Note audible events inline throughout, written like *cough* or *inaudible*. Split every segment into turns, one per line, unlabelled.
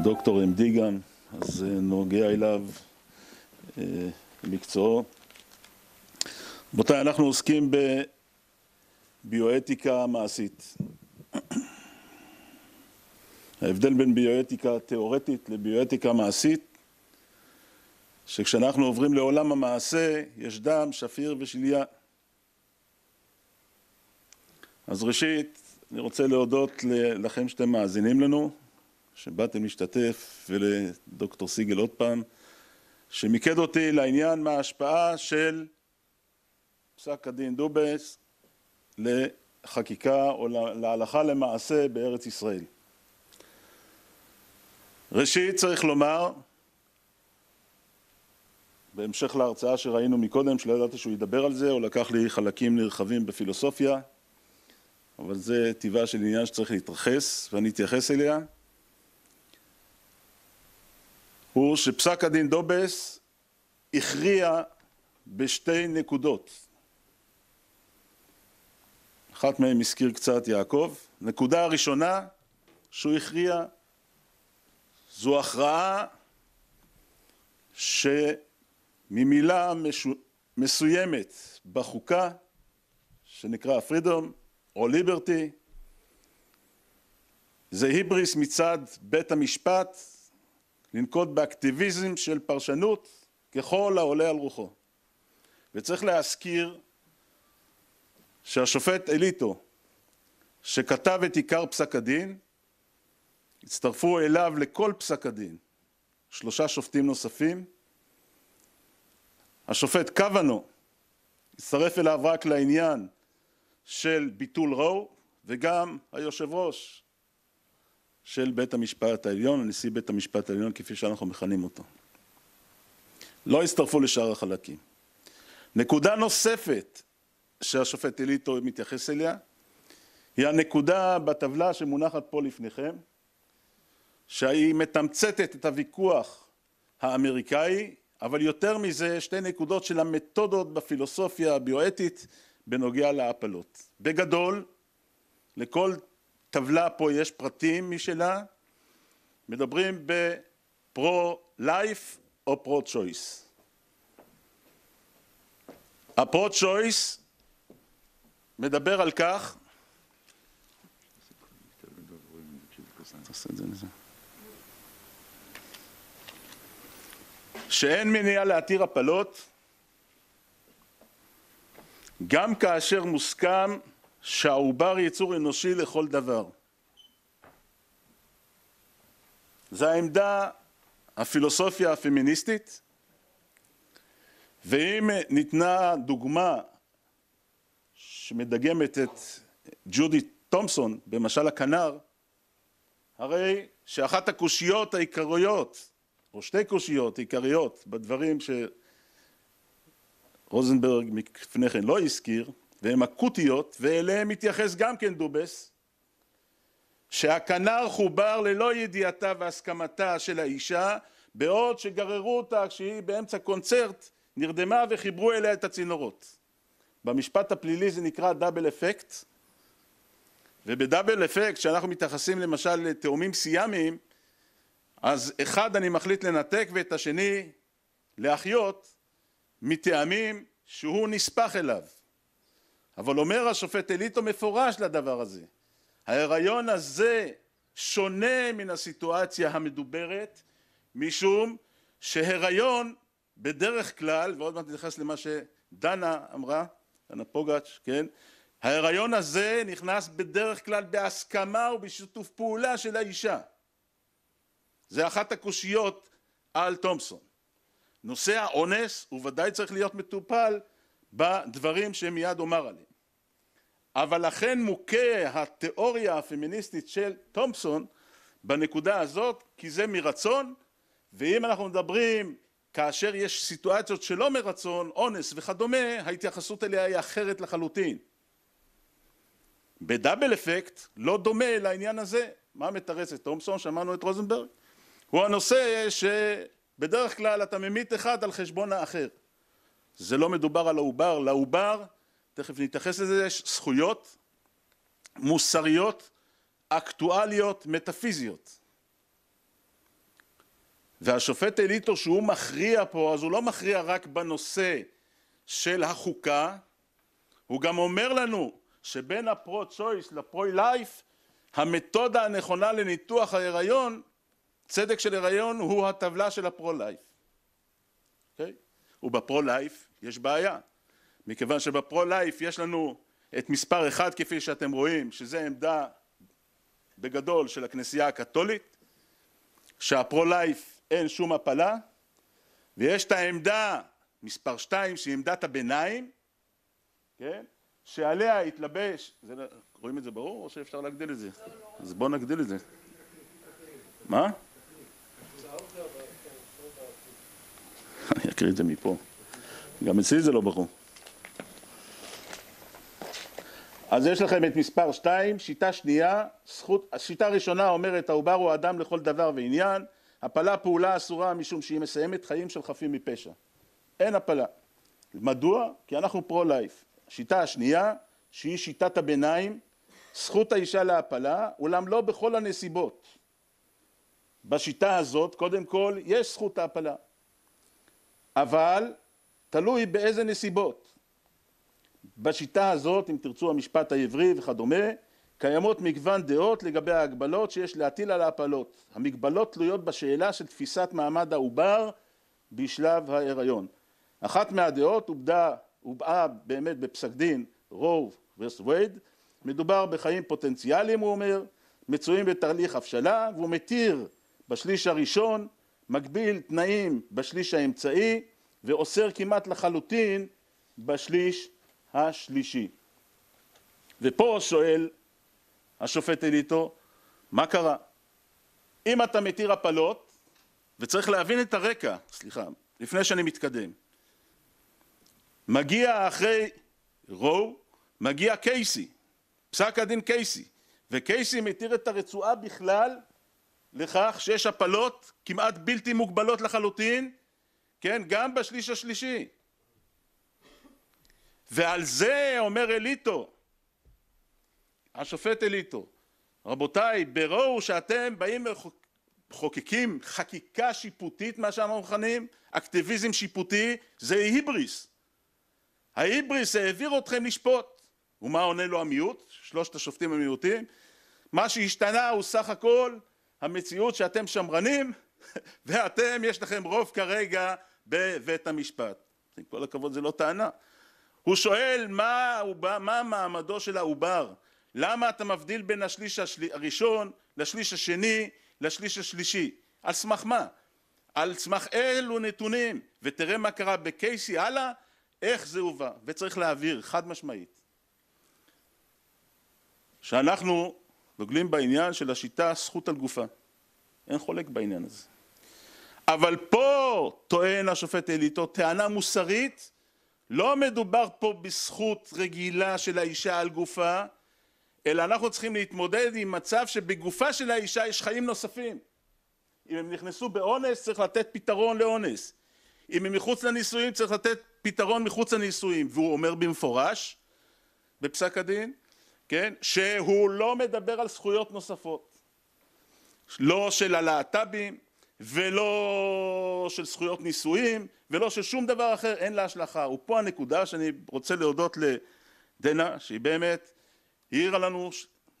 דוקטור MD גם, אז אה, נוגע אליו אה, מקצועו. רבותיי, אנחנו עוסקים בביואטיקה מעשית. ההבדל בין ביואטיקה תיאורטית לביואטיקה מעשית, שכשאנחנו עוברים לעולם המעשה, יש דם, שפיר ושליה. אז ראשית, אני רוצה להודות לכם שאתם מאזינים לנו. שבאתם להשתתף, ולדוקטור סיגל עוד פעם, שמיקד אותי לעניין מה ההשפעה של פסק הדין דובס לחקיקה או להלכה למעשה בארץ ישראל. ראשית צריך לומר, בהמשך להרצאה שראינו מקודם, שלא ידעתי שהוא ידבר על זה, הוא לקח לי חלקים נרחבים בפילוסופיה, אבל זה טבעה של עניין שצריך להתרחס, ואני אתייחס אליה. הוא שפסק הדין דובס הכריע בשתי נקודות. אחת מהן הזכיר קצת יעקב. נקודה הראשונה שהוא הכריע זו הכרעה שממילה משו... מסוימת בחוקה, שנקרא פרידום או ליברטי, זה היבריס מצד בית המשפט לנקוט באקטיביזם של פרשנות ככל העולה על רוחו. וצריך להזכיר שהשופט אליטו, שכתב את עיקר פסק הדין, הצטרפו אליו לכל פסק הדין שלושה שופטים נוספים. השופט קוונו הצטרף אליו רק לעניין של ביטול רואו, וגם היושב ראש של בית המשפט העליון, נשיא בית המשפט העליון כפי שאנחנו מכנים אותו. לא הצטרפו לשאר החלקים. נקודה נוספת שהשופט אליטו מתייחס אליה, היא הנקודה בטבלה שמונחת פה לפניכם, שהיא מתמצתת את הוויכוח האמריקאי, אבל יותר מזה שתי נקודות של המתודות בפילוסופיה הביואטית בנוגע להפלות. בגדול, לכל טבלה פה יש פרטים משלה, מדברים ב-pro-life או pro-choice. ה-pro-choice מדבר על כך שאין מניעה להתיר הפלות גם כאשר מוסכם שהעובר יצור אנושי לכל דבר. זו העמדה, הפילוסופיה הפמיניסטית, ואם ניתנה דוגמה שמדגמת את ג'ודי תומסון, במשל הכנר, הרי שאחת הקושיות העיקריות, או שתי קושיות עיקריות בדברים שרוזנברג לפני כן לא הזכיר, והן אקוטיות, ואליהן מתייחס גם כן דובס, שהכנר חובר ללא ידיעתה והסכמתה של האישה, בעוד שגררו אותה כשהיא באמצע קונצרט, נרדמה וחיברו אליה את הצינורות. במשפט הפלילי זה נקרא דאבל אפקט, ובדאבל אפקט, כשאנחנו מתייחסים למשל לתאומים סיאמיים, אז אחד אני מחליט לנתק ואת השני להחיות מטעמים שהוא נספח אליו. אבל אומר השופט אליטו מפורש לדבר הזה. ההיריון הזה שונה מן הסיטואציה המדוברת, משום שהיריון בדרך כלל, ועוד מעט נתייחס למה שדנה אמרה, דנה פוגץ', כן? ההיריון הזה נכנס בדרך כלל בהסכמה ובשיתוף פעולה של האישה. זה אחת הקושיות על תומפסון. נושא האונס הוא ודאי צריך להיות מטופל בדברים שמיד אומר עליהם. אבל לכן מוכה התיאוריה הפמיניסטית של תומפסון בנקודה הזאת, כי זה מרצון, ואם אנחנו מדברים כאשר יש סיטואציות שלא מרצון, אונס וכדומה, ההתייחסות אליה היא אחרת לחלוטין. בדאבל אפקט, לא דומה לעניין הזה. מה מתרץ את תומפסון? שמענו את רוזנברג. הוא הנושא שבדרך כלל אתה ממית אחד על חשבון האחר. זה לא מדובר על העובר, לעובר, תכף נתייחס לזה, יש זכויות מוסריות, אקטואליות, מטאפיזיות. והשופט אליטו שהוא מכריע פה, אז הוא לא מכריע רק בנושא של החוקה, הוא גם אומר לנו שבין הפרו צוייס לפרו-לייף, המתודה הנכונה לניתוח ההיריון, צדק של הריון הוא הטבלה של הפרו-לייף. אוקיי? Okay? ובפרו-לייף יש בעיה. מכיוון שבפרו-לייף יש לנו את מספר אחד כפי שאתם רואים, שזה עמדה בגדול של הכנסייה הקתולית, שהפרו-לייף אין שום הפלה, ויש את העמדה מספר שתיים שהיא עמדת הביניים, כן? שעליה התלבש, זה, לא- רואים את זה ברור או שאפשר להגדיל את זה? לא, לא. אז בואו נגדיל את זה. מה? להקריא את זה מפה. גם אצלי זה לא ברור. אז יש לכם את מספר 2, שיטה שנייה, זכות, שיטה ראשונה אומרת העובר הוא אדם לכל דבר ועניין, הפלה פעולה אסורה משום שהיא מסיימת חיים של חפים מפשע. אין הפלה. מדוע? כי אנחנו פרו-לייף. השיטה השנייה, שהיא שיטת הביניים, זכות האישה להפלה, אולם לא בכל הנסיבות. בשיטה הזאת, קודם כל, יש זכות ההפלה. אבל תלוי באיזה נסיבות. בשיטה הזאת, אם תרצו המשפט העברי וכדומה, קיימות מגוון דעות לגבי ההגבלות שיש להטיל על ההפלות. המגבלות תלויות בשאלה של תפיסת מעמד העובר בשלב ההיריון. אחת מהדעות הובעה, באמת בפסק דין רוב ורס וייד, מדובר בחיים פוטנציאליים הוא אומר, מצויים בתהליך הבשלה והוא מתיר בשליש הראשון מגביל תנאים בשליש האמצעי ואוסר כמעט לחלוטין בשליש השלישי. ופה שואל השופט אליטו, מה קרה? אם אתה מתיר הפלות, וצריך להבין את הרקע, סליחה, לפני שאני מתקדם, מגיע אחרי רו, מגיע קייסי, פסק הדין קייסי, וקייסי מתיר את הרצועה בכלל לכך שיש הפלות כמעט בלתי מוגבלות לחלוטין, כן, גם בשליש השלישי. ועל זה אומר אליטו, השופט אליטו, רבותיי, ברור שאתם באים מחוקקים חקיקה שיפוטית, מה שאנחנו מכנים, אקטיביזם שיפוטי, זה היבריס. ההיבריס העביר אתכם לשפוט. ומה עונה לו המיעוט? שלושת השופטים המיעוטים. מה שהשתנה הוא סך הכל המציאות שאתם שמרנים *laughs* ואתם, יש לכם רוב כרגע בבית המשפט. עם כל הכבוד, זה לא טענה. הוא שואל מה, מה מעמדו של העובר, למה אתה מבדיל בין השליש הראשון לשליש השני לשליש השלישי, על סמך מה? על סמך אילו נתונים, ותראה מה קרה בקייסי הלאה, איך זה הובא, וצריך להבהיר חד משמעית שאנחנו דוגלים בעניין של השיטה זכות על גופה. אין חולק בעניין הזה. אבל פה טוען השופט אליטו טענה מוסרית, לא מדובר פה בזכות רגילה של האישה על גופה, אלא אנחנו צריכים להתמודד עם מצב שבגופה של האישה יש חיים נוספים. אם הם נכנסו באונס צריך לתת פתרון לאונס. אם הם מחוץ לנישואים צריך לתת פתרון מחוץ לנישואים. והוא אומר במפורש בפסק הדין כן? שהוא לא מדבר על זכויות נוספות. לא של הלהט"בים, ולא של זכויות נישואים, ולא של שום דבר אחר, אין לה השלכה. ופה הנקודה שאני רוצה להודות לדנה, שהיא באמת העירה לנו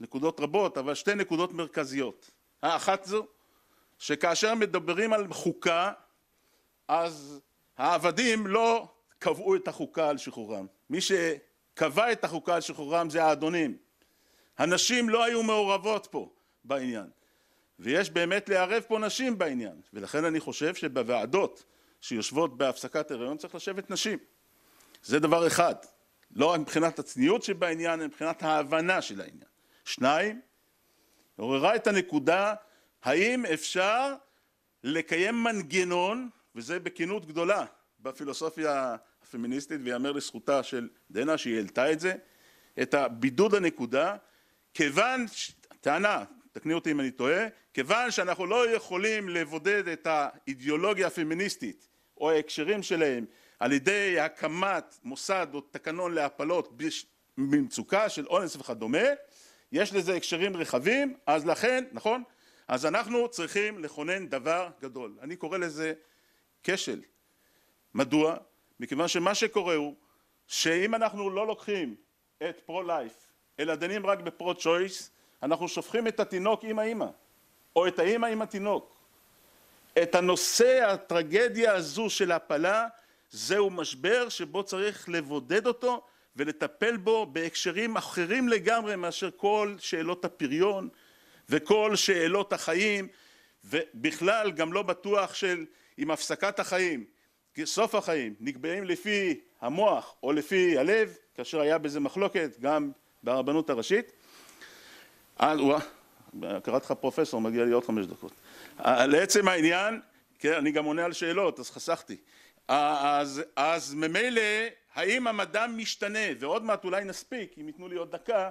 נקודות רבות, אבל שתי נקודות מרכזיות. האחת זו, שכאשר מדברים על חוקה, אז העבדים לא קבעו את החוקה על שחרורם. מי קבע את החוקה על שחרורם זה האדונים. הנשים לא היו מעורבות פה בעניין. ויש באמת לערב פה נשים בעניין, ולכן אני חושב שבוועדות שיושבות בהפסקת הריון צריך לשבת נשים. זה דבר אחד, לא רק מבחינת הצניעות שבעניין, אלא מבחינת ההבנה של העניין. שניים, עוררה את הנקודה האם אפשר לקיים מנגנון, וזה בכנות גדולה בפילוסופיה פמיניסטית, ויאמר לזכותה של דנה שהיא העלתה את זה, את הבידוד הנקודה, כיוון, ש... טענה, תקני אותי אם אני טועה, כיוון שאנחנו לא יכולים לבודד את האידיאולוגיה הפמיניסטית או ההקשרים שלהם על ידי הקמת מוסד או תקנון להפלות במצוקה של אונס וכדומה, יש לזה הקשרים רחבים, אז לכן, נכון? אז אנחנו צריכים לכונן דבר גדול. אני קורא לזה כשל. מדוע? מכיוון שמה שקורה הוא שאם אנחנו לא לוקחים את פרו-לייף אלא דנים רק בפרו-צ'וייס אנחנו שופכים את התינוק עם האימא או את האימא עם התינוק את הנושא הטרגדיה הזו של הפלה זהו משבר שבו צריך לבודד אותו ולטפל בו בהקשרים אחרים לגמרי מאשר כל שאלות הפריון וכל שאלות החיים ובכלל גם לא בטוח של עם הפסקת החיים סוף החיים נקבעים לפי המוח או לפי הלב, כאשר היה בזה מחלוקת גם ברבנות הראשית. אז, אה, קראתי לך פרופסור, מגיע לי עוד חמש דקות. אה, לעצם העניין, כן, אני גם עונה על שאלות, אז חסכתי. אה, אז, אז ממילא, האם המדע משתנה, ועוד מעט אולי נספיק, אם ייתנו לי עוד דקה,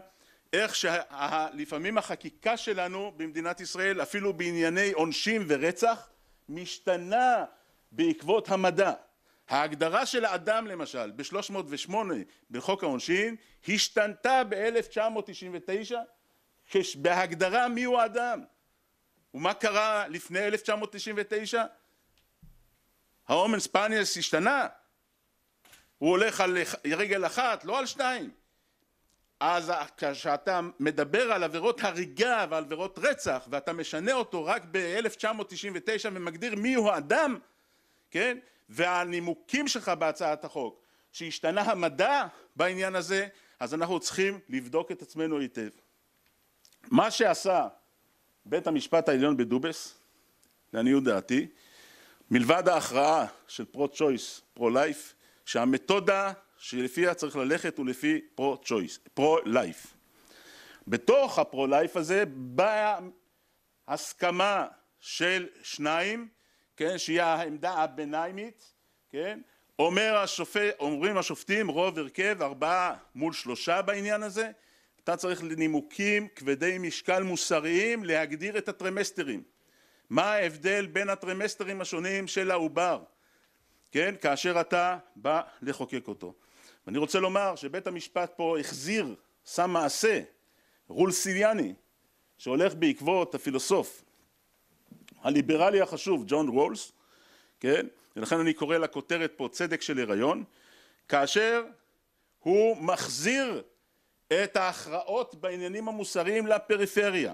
איך שלפעמים החקיקה שלנו במדינת ישראל, אפילו בענייני עונשים ורצח, משתנה בעקבות המדע. ההגדרה של האדם למשל ב-308 בחוק העונשין השתנתה ב-1999 בהגדרה מיהו האדם ומה קרה לפני 1999? האומן ספניאס השתנה? הוא הולך על רגל אחת, לא על שתיים. אז כשאתה מדבר על עבירות הריגה ועל עבירות רצח ואתה משנה אותו רק ב-1999 ומגדיר מיהו האדם, כן? והנימוקים שלך בהצעת החוק, שהשתנה המדע בעניין הזה, אז אנחנו צריכים לבדוק את עצמנו היטב. מה שעשה בית המשפט העליון בדובס, לעניות דעתי, מלבד ההכרעה של פרו-צ'וייס, פרו-לייף, שהמתודה שלפיה צריך ללכת הוא לפי פרו-צ'וייס, פרו-לייף. בתוך הפרו-לייף הזה באה הסכמה של שניים כן, שהיא העמדה הביניימית, כן, אומר השופט, אומרים השופטים רוב הרכב ארבעה מול שלושה בעניין הזה, אתה צריך לנימוקים כבדי משקל מוסריים להגדיר את הטרמסטרים. מה ההבדל בין הטרמסטרים השונים של העובר, כן, כאשר אתה בא לחוקק אותו. אני רוצה לומר שבית המשפט פה החזיר, שם מעשה, סיליאני, שהולך בעקבות הפילוסוף הליברלי החשוב, ג'ון וולס, כן? ולכן אני קורא לכותרת פה צדק של הריון, כאשר הוא מחזיר את ההכרעות בעניינים המוסריים לפריפריה.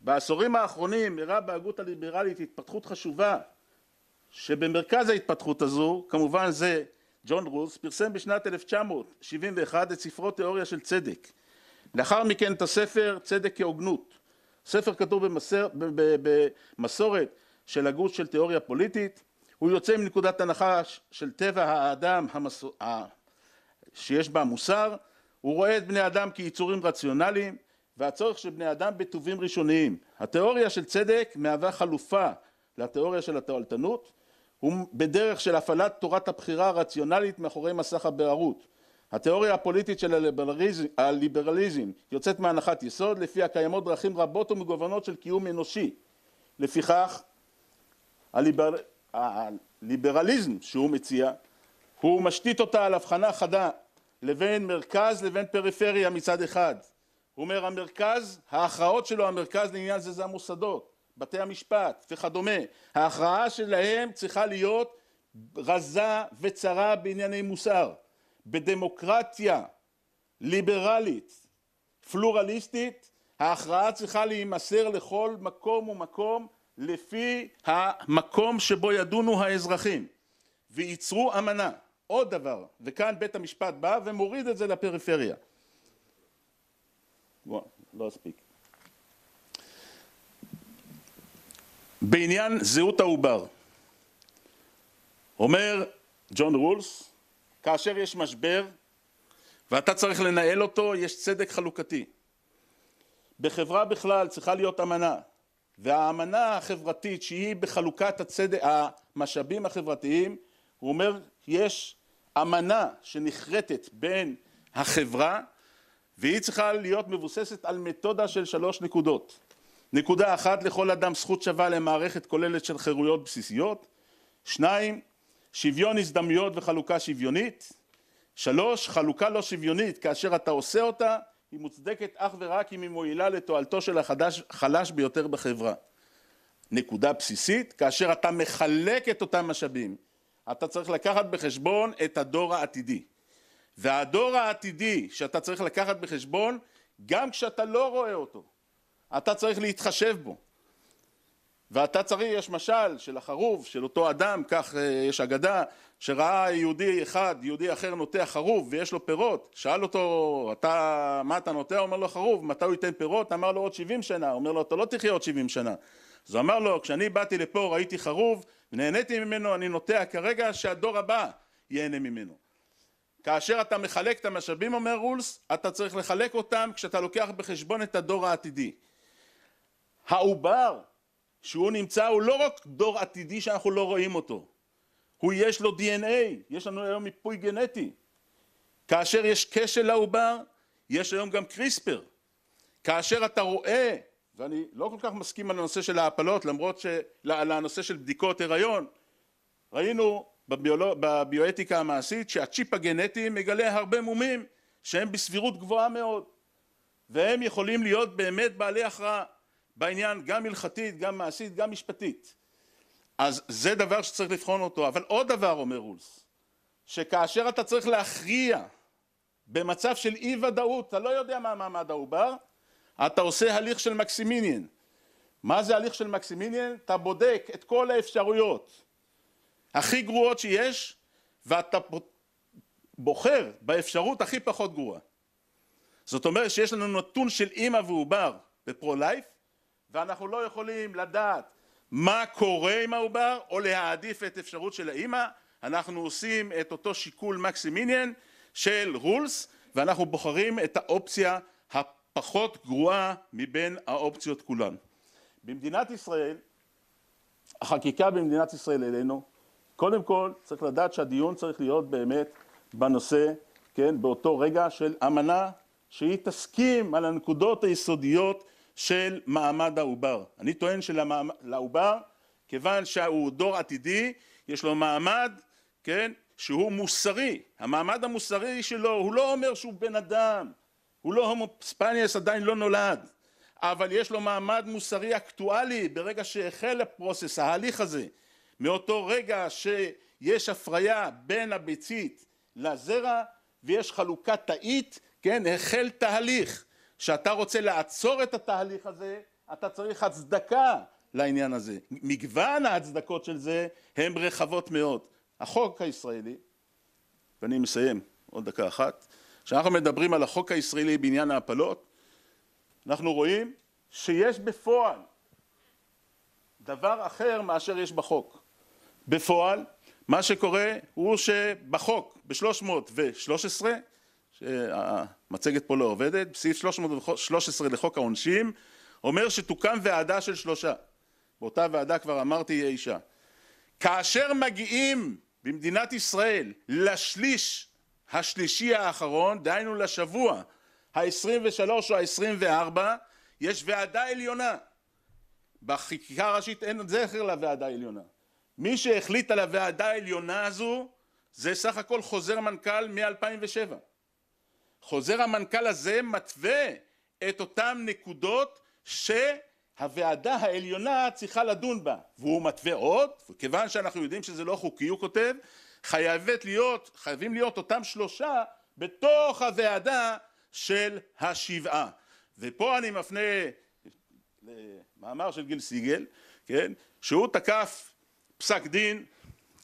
בעשורים האחרונים אירעה בהגות הליברלית התפתחות חשובה שבמרכז ההתפתחות הזו כמובן זה ג'ון רולס פרסם בשנת 1971 את ספרו תיאוריה של צדק לאחר מכן את הספר צדק כהוגנות ספר כתוב במסור, במסורת של הגות של תיאוריה פוליטית, הוא יוצא מנקודת הנחה של טבע האדם המס... שיש בה מוסר, הוא רואה את בני אדם כיצורים רציונליים והצורך של בני אדם בטובים ראשוניים. התיאוריה של צדק מהווה חלופה לתיאוריה של התועלתנות, הוא בדרך של הפעלת תורת הבחירה הרציונלית מאחורי מסך הבערות. התיאוריה הפוליטית של הליברליזם הליברליזם יוצאת מהנחת יסוד לפיה קיימות דרכים רבות ומגוונות של קיום אנושי. לפיכך הליבר... הליברליזם שהוא מציע הוא משתית אותה על הבחנה חדה לבין מרכז לבין פריפריה מצד אחד. הוא אומר המרכז, ההכרעות שלו, המרכז לעניין זה זה המוסדות, בתי המשפט וכדומה. ההכרעה שלהם צריכה להיות רזה וצרה בענייני מוסר. בדמוקרטיה ליברלית, פלורליסטית, ההכרעה צריכה להימסר לכל מקום ומקום לפי המקום שבו ידונו האזרחים וייצרו אמנה. עוד דבר, וכאן בית המשפט בא ומוריד את זה לפריפריה. בוא, לא אספיק. בעניין זהות העובר, אומר ג'ון רולס, כאשר יש משבר ואתה צריך לנהל אותו, יש צדק חלוקתי. בחברה בכלל צריכה להיות אמנה, והאמנה החברתית שהיא בחלוקת הצדק, המשאבים החברתיים, הוא אומר, יש אמנה שנחרטת בין החברה והיא צריכה להיות מבוססת על מתודה של שלוש נקודות. נקודה אחת, לכל אדם זכות שווה למערכת כוללת של חירויות בסיסיות. שניים, שוויון הזדמנויות וחלוקה שוויונית. שלוש, חלוקה לא שוויונית, כאשר אתה עושה אותה, היא מוצדקת אך ורק אם היא מועילה לתועלתו של החלש ביותר בחברה. נקודה בסיסית, כאשר אתה מחלק את אותם משאבים, אתה צריך לקחת בחשבון את הדור העתידי. והדור העתידי שאתה צריך לקחת בחשבון, גם כשאתה לא רואה אותו, אתה צריך להתחשב בו. ואתה צריך, יש משל של החרוב, של אותו אדם, כך אה, יש אגדה, שראה יהודי אחד, יהודי אחר נוטע חרוב ויש לו פירות, שאל אותו, אתה, מה אתה נוטע? אומר לו חרוב, מתי הוא ייתן פירות? אמר לו עוד 70 שנה, אומר לו, אתה לא תחיה עוד 70 שנה. אז הוא אמר לו, כשאני באתי לפה ראיתי חרוב, נהניתי ממנו, אני נוטע כרגע שהדור הבא ייהנה ממנו. כאשר אתה מחלק את המשאבים, אומר רולס, אתה צריך לחלק אותם כשאתה לוקח בחשבון את הדור העתידי. העובר שהוא נמצא, הוא לא רק דור עתידי שאנחנו לא רואים אותו, הוא יש לו DNA, יש לנו היום מיפוי גנטי. כאשר יש כשל לעובר, יש היום גם קריספר. כאשר אתה רואה, ואני לא כל כך מסכים על הנושא של ההפלות, למרות ש... לנושא של בדיקות הריון, ראינו בביולו... בביואטיקה המעשית שהצ'יפ הגנטי מגלה הרבה מומים שהם בסבירות גבוהה מאוד, והם יכולים להיות באמת בעלי הכרעה. בעניין גם הלכתית, גם מעשית, גם משפטית. אז זה דבר שצריך לבחון אותו. אבל עוד דבר אומר רולס, שכאשר אתה צריך להכריע במצב של אי ודאות, אתה לא יודע מה מעמד העובר, אתה עושה הליך של מקסימיניאן. מה זה הליך של מקסימיניאן? אתה בודק את כל האפשרויות הכי גרועות שיש, ואתה בוחר באפשרות הכי פחות גרועה. זאת אומרת שיש לנו נתון של אימא ועובר בפרו-לייף, ואנחנו לא יכולים לדעת מה קורה עם העובר או להעדיף את אפשרות של האימא, אנחנו עושים את אותו שיקול מקסימיניאן של רולס ואנחנו בוחרים את האופציה הפחות גרועה מבין האופציות כולן. במדינת ישראל, החקיקה במדינת ישראל אלינו, קודם כל צריך לדעת שהדיון צריך להיות באמת בנושא, כן, באותו רגע של אמנה שהיא תסכים על הנקודות היסודיות של מעמד העובר. אני טוען שלעובר, כיוון שהוא דור עתידי, יש לו מעמד, כן, שהוא מוסרי. המעמד המוסרי שלו, הוא לא אומר שהוא בן אדם, הוא לא הומו ספניאס, עדיין לא נולד, אבל יש לו מעמד מוסרי אקטואלי ברגע שהחל הפרוסס, ההליך הזה, מאותו רגע שיש הפריה בין הביצית לזרע ויש חלוקה תאית, כן, החל תהליך. שאתה רוצה לעצור את התהליך הזה, אתה צריך הצדקה לעניין הזה. מגוון ההצדקות של זה הן רחבות מאוד. החוק הישראלי, ואני מסיים עוד דקה אחת, כשאנחנו מדברים על החוק הישראלי בעניין ההפלות, אנחנו רואים שיש בפועל דבר אחר מאשר יש בחוק. בפועל, מה שקורה הוא שבחוק, ב-313, המצגת פה לא עובדת, בסעיף 313 לחוק העונשין אומר שתוקם ועדה של שלושה. באותה ועדה כבר אמרתי יהיה אישה. כאשר מגיעים במדינת ישראל לשליש השלישי האחרון, דהיינו לשבוע ה-23 או ה-24, יש ועדה עליונה. בחקיקה הראשית אין זכר לוועדה העליונה. מי שהחליט על הוועדה העליונה הזו זה סך הכל חוזר מנכ"ל מ-2007. חוזר המנכ"ל הזה מתווה את אותן נקודות שהוועדה העליונה צריכה לדון בה והוא מתווה עוד, וכיוון שאנחנו יודעים שזה לא חוקי הוא כותב חייבת להיות, חייבים להיות אותם שלושה בתוך הוועדה של השבעה ופה אני מפנה למאמר של גיל סיגל, כן, שהוא תקף פסק דין,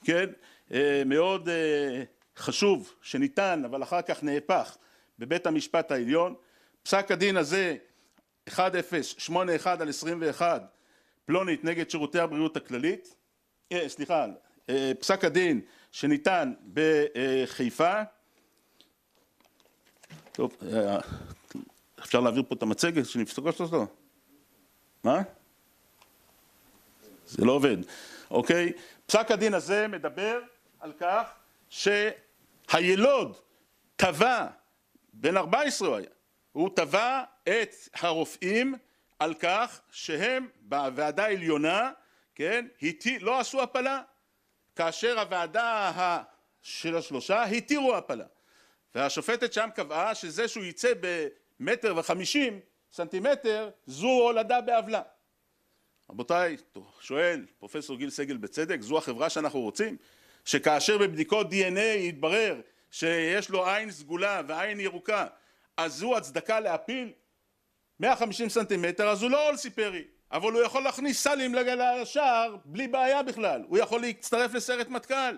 כן, אה, מאוד אה, חשוב שניתן אבל אחר כך נהפך בבית המשפט העליון. פסק הדין הזה 1081 על 21 פלונית נגד שירותי הבריאות הכללית, אה, סליחה, אה, פסק הדין שניתן בחיפה, טוב, אה, אפשר להעביר פה את המצגת שנפסקות אותו? מה? זה לא עובד, אוקיי? פסק הדין הזה מדבר על כך שהילוד תבע בן 14 הוא היה, הוא תבע את הרופאים על כך שהם בוועדה העליונה, כן, התי, לא עשו הפלה, כאשר הוועדה ה... של השלושה התירו הפלה. והשופטת שם קבעה שזה שהוא יצא במטר וחמישים סנטימטר, זו הולדה בעוולה. רבותיי, שואל פרופסור גיל סגל בצדק, זו החברה שאנחנו רוצים? שכאשר בבדיקות די.אן.איי יתברר שיש לו עין סגולה ועין ירוקה, אז זו הצדקה להפיל 150 סנטימטר, אז הוא לא אולסי פרי, אבל הוא יכול להכניס סלים לשער בלי בעיה בכלל, הוא יכול להצטרף לסרט מטכ"ל.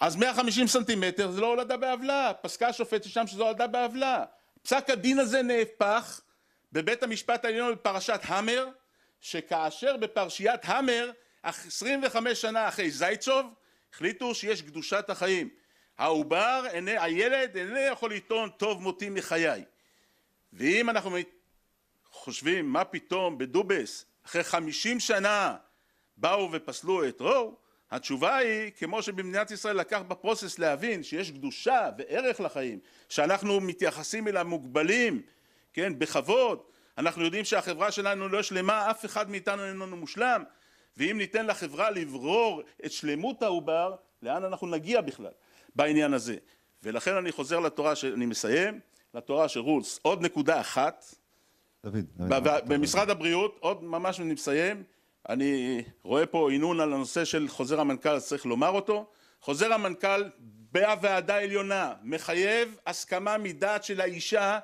אז 150 סנטימטר זה לא הולדה בעוולה, פסקה השופט ששם שזו הולדה בעוולה. פסק הדין הזה נהפך בבית המשפט העליון בפרשת המר, שכאשר בפרשיית המר, 25 שנה אחרי זייצוב, החליטו שיש קדושת החיים. העובר, איני, הילד איננו יכול לטעון טוב מותי מחיי. ואם אנחנו חושבים מה פתאום בדובס אחרי חמישים שנה באו ופסלו את רואו, התשובה היא כמו שבמדינת ישראל לקח בפרוסס להבין שיש קדושה וערך לחיים, שאנחנו מתייחסים אל המוגבלים, כן, בכבוד, אנחנו יודעים שהחברה שלנו לא שלמה, אף אחד מאיתנו איננו מושלם, ואם ניתן לחברה לברור את שלמות העובר, לאן אנחנו נגיע בכלל? בעניין הזה. ולכן אני חוזר לתורה, ש... אני מסיים, לתורה של רולס. עוד נקודה אחת, דוד, דוד, במשרד דוד. הבריאות, עוד ממש אני מסיים, אני רואה פה עינון על הנושא של חוזר המנכ"ל, אז צריך לומר אותו. חוזר המנכ"ל בוועדה העליונה מחייב הסכמה מדעת של האישה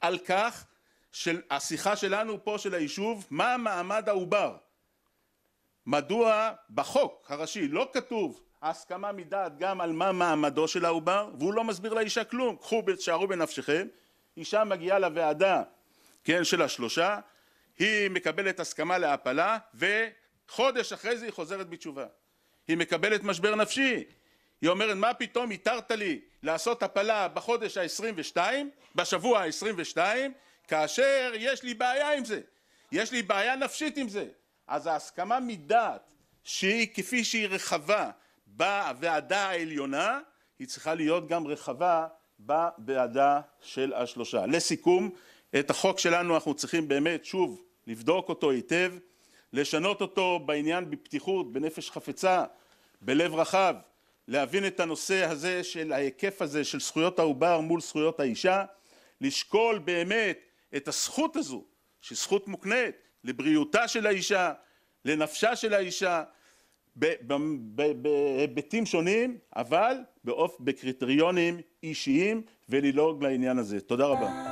על כך של השיחה שלנו פה של היישוב, מה מעמד העובר. מדוע בחוק הראשי לא כתוב הסכמה מדעת גם על מה מעמדו של העובר, והוא לא מסביר לאישה כלום, קחו, שערו בנפשכם, אישה מגיעה לוועדה, כן, של השלושה, היא מקבלת הסכמה להפלה, וחודש אחרי זה היא חוזרת בתשובה. היא מקבלת משבר נפשי, היא אומרת מה פתאום התרת לי לעשות הפלה בחודש ה-22, בשבוע ה-22, כאשר יש לי בעיה עם זה, יש לי בעיה נפשית עם זה. אז ההסכמה מדעת שהיא כפי שהיא רחבה בוועדה העליונה, היא צריכה להיות גם רחבה בוועדה של השלושה. לסיכום, את החוק שלנו אנחנו צריכים באמת שוב לבדוק אותו היטב, לשנות אותו בעניין בפתיחות, בנפש חפצה, בלב רחב, להבין את הנושא הזה של ההיקף הזה של זכויות העובר מול זכויות האישה, לשקול באמת את הזכות הזו, שהיא זכות מוקנית, לבריאותה של האישה, לנפשה של האישה, בהיבטים שונים, אבל באופ... בקריטריונים אישיים וללעוג לעניין הזה. תודה רבה.